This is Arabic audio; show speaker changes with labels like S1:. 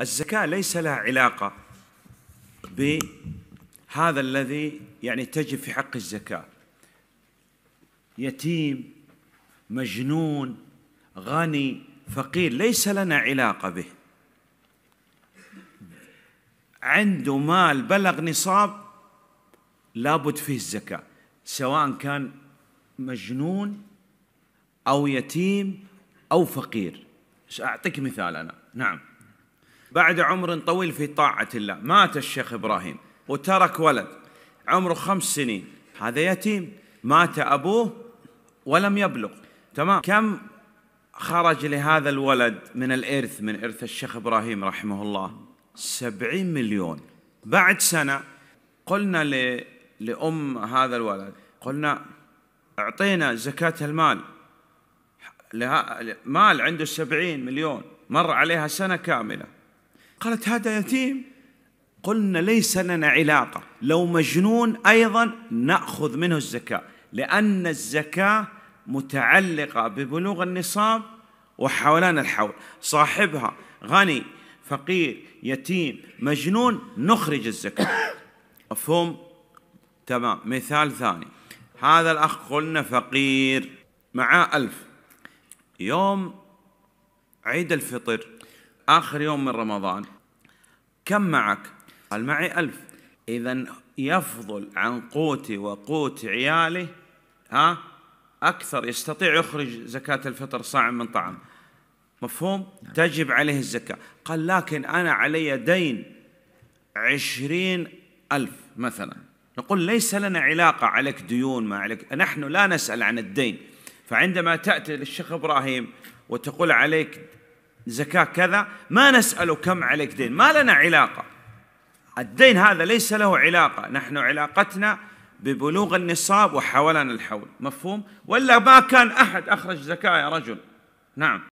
S1: الزكاة ليس لها علاقة بهذا الذي يعني تجب في حق الزكاة يتيم مجنون غني فقير ليس لنا علاقة به عنده مال بلغ نصاب لابد فيه الزكاة سواء كان مجنون أو يتيم أو فقير أعطيك مثال أنا نعم بعد عمر طويل في طاعة الله مات الشيخ إبراهيم وترك ولد عمره خمس سنين هذا يتيم مات أبوه ولم يبلغ تمام كم خرج لهذا الولد من الإرث من إرث الشيخ إبراهيم رحمه الله سبعين مليون بعد سنة قلنا ل... لأم هذا الولد قلنا أعطينا زكاة المال لها... مال عنده سبعين مليون مر عليها سنة كاملة قالت هذا يتيم قلنا ليس لنا علاقة لو مجنون أيضا نأخذ منه الزكاة لأن الزكاة متعلقة ببلوغ النصاب وحولان الحول صاحبها غني فقير يتيم مجنون نخرج الزكاة مفهوم تمام مثال ثاني هذا الأخ قلنا فقير معاه ألف يوم عيد الفطر آخر يوم من رمضان كم معك؟ قال معي ألف إذا يفضل عن قوتي وقوت عيالي ها أكثر يستطيع يخرج زكاة الفطر صاع من طعام مفهوم؟ نعم. تجب عليه الزكاة قال لكن أنا علي دين عشرين ألف مثلا نقول ليس لنا علاقة عليك ديون ما عليك نحن لا نسأل عن الدين فعندما تأتي للشيخ إبراهيم وتقول عليك زكاة كذا ما نسأله كم عليك دين ما لنا علاقة الدين هذا ليس له علاقة نحن علاقتنا ببلوغ النصاب وحولنا الحول مفهوم ولا ما كان أحد أخرج زكاة يا رجل نعم